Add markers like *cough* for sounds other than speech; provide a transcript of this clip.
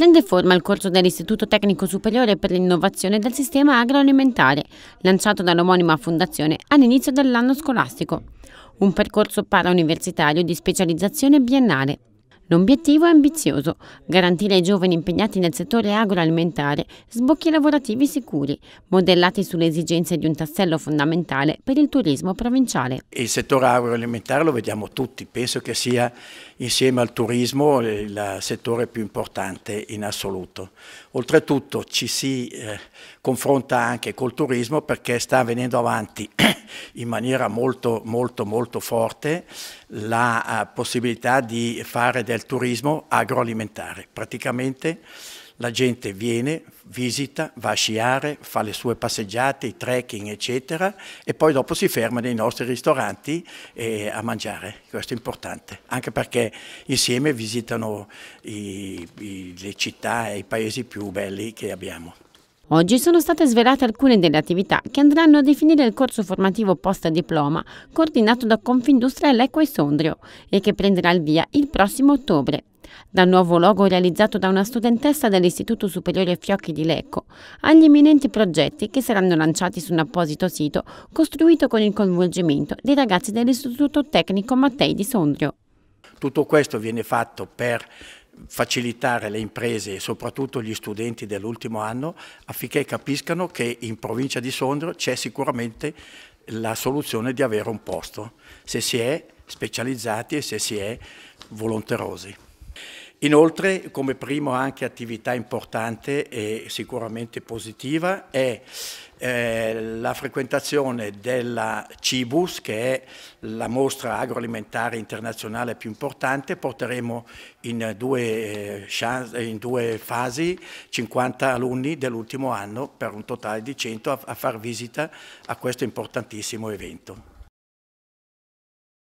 Prende forma il corso dell'Istituto Tecnico Superiore per l'Innovazione del Sistema Agroalimentare, lanciato dall'omonima fondazione all'inizio dell'anno scolastico. Un percorso parauniversitario di specializzazione biennale. L'obiettivo è ambizioso, garantire ai giovani impegnati nel settore agroalimentare sbocchi lavorativi sicuri, modellati sulle esigenze di un tassello fondamentale per il turismo provinciale. Il settore agroalimentare lo vediamo tutti, penso che sia insieme al turismo il settore più importante in assoluto. Oltretutto ci si eh, confronta anche col turismo perché sta venendo avanti *clears throat* in maniera molto molto molto forte la eh, possibilità di fare del del turismo agroalimentare. Praticamente la gente viene, visita, va a sciare, fa le sue passeggiate, i trekking, eccetera, e poi dopo si ferma nei nostri ristoranti eh, a mangiare. Questo è importante, anche perché insieme visitano i, i, le città e i paesi più belli che abbiamo. Oggi sono state svelate alcune delle attività che andranno a definire il corso formativo post-diploma coordinato da Confindustria Lecco e Sondrio e che prenderà il via il prossimo ottobre. Dal nuovo logo realizzato da una studentessa dell'Istituto Superiore Fiocchi di Lecco agli imminenti progetti che saranno lanciati su un apposito sito costruito con il coinvolgimento dei ragazzi dell'Istituto Tecnico Mattei di Sondrio. Tutto questo viene fatto per facilitare le imprese e soprattutto gli studenti dell'ultimo anno affinché capiscano che in provincia di Sondrio c'è sicuramente la soluzione di avere un posto, se si è specializzati e se si è volonterosi. Inoltre, come primo anche attività importante e sicuramente positiva è eh, la frequentazione della Cibus, che è la mostra agroalimentare internazionale più importante. Porteremo in due, eh, in due fasi 50 alunni dell'ultimo anno per un totale di 100 a, a far visita a questo importantissimo evento.